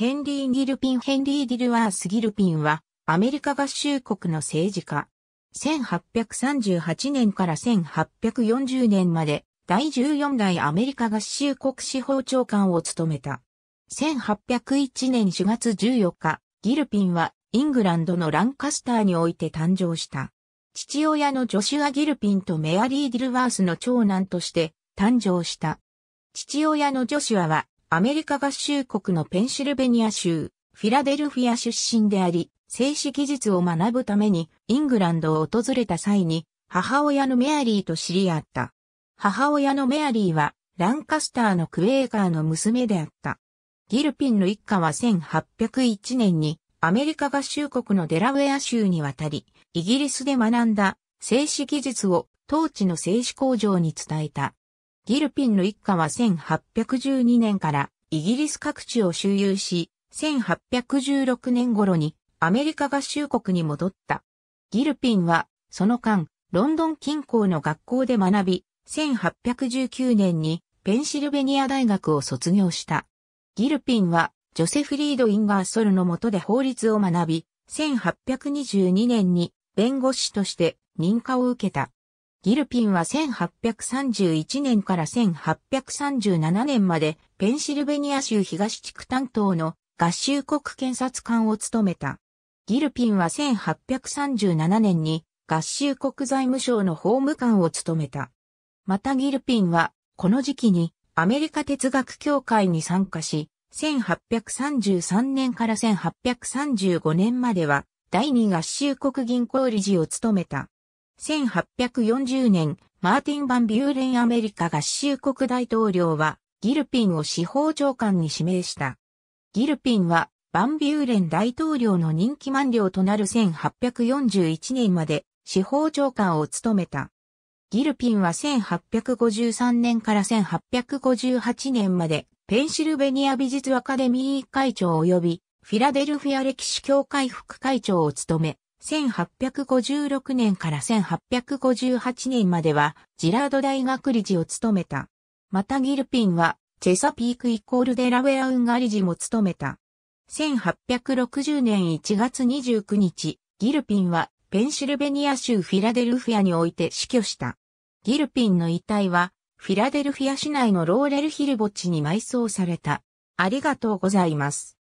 ヘンリー・ギルピン・ヘンリー・ディルワース・ギルピンは、アメリカ合衆国の政治家。1838年から1840年まで、第14代アメリカ合衆国司法長官を務めた。1801年4月14日、ギルピンは、イングランドのランカスターにおいて誕生した。父親のジョシュア・ギルピンとメアリー・ディルワースの長男として誕生した。父親のジョシュアはアメリカ合衆国のペンシルベニア州、フィラデルフィア出身であり、製紙技術を学ぶためにイングランドを訪れた際に母親のメアリーと知り合った。母親のメアリーはランカスターのクエーカーの娘であった。ギルピンの一家は1801年にアメリカ合衆国のデラウェア州に渡り、イギリスで学んだ製紙技術を当地の製紙工場に伝えた。ギルピンの一家は1812年からイギリス各地を周遊し、1816年頃にアメリカ合衆国に戻った。ギルピンは、その間、ロンドン近郊の学校で学び、1819年にペンシルベニア大学を卒業した。ギルピンは、ジョセフリード・インガーソルの下で法律を学び、1822年に弁護士として認可を受けた。ギルピンは1831年から1837年までペンシルベニア州東地区担当の合衆国検察官を務めた。ギルピンは1837年に合衆国財務省の法務官を務めた。またギルピンはこの時期にアメリカ哲学協会に参加し、1833年から1835年までは第二合衆国銀行理事を務めた。1840年、マーティン・バン・ビューレンアメリカ合衆国大統領は、ギルピンを司法長官に指名した。ギルピンは、バン・ビューレン大統領の任期満了となる1841年まで司法長官を務めた。ギルピンは1853年から1858年までペンシルベニア美術アカデミー会長及びフィラデルフィア歴史協会副会長を務め、1856年から1858年まではジラード大学理事を務めた。またギルピンはチェサピークイコールデラウェア運河理事も務めた。1860年1月29日、ギルピンはペンシルベニア州フィラデルフィアにおいて死去した。ギルピンの遺体はフィラデルフィア市内のローレルヒル墓地に埋葬された。ありがとうございます。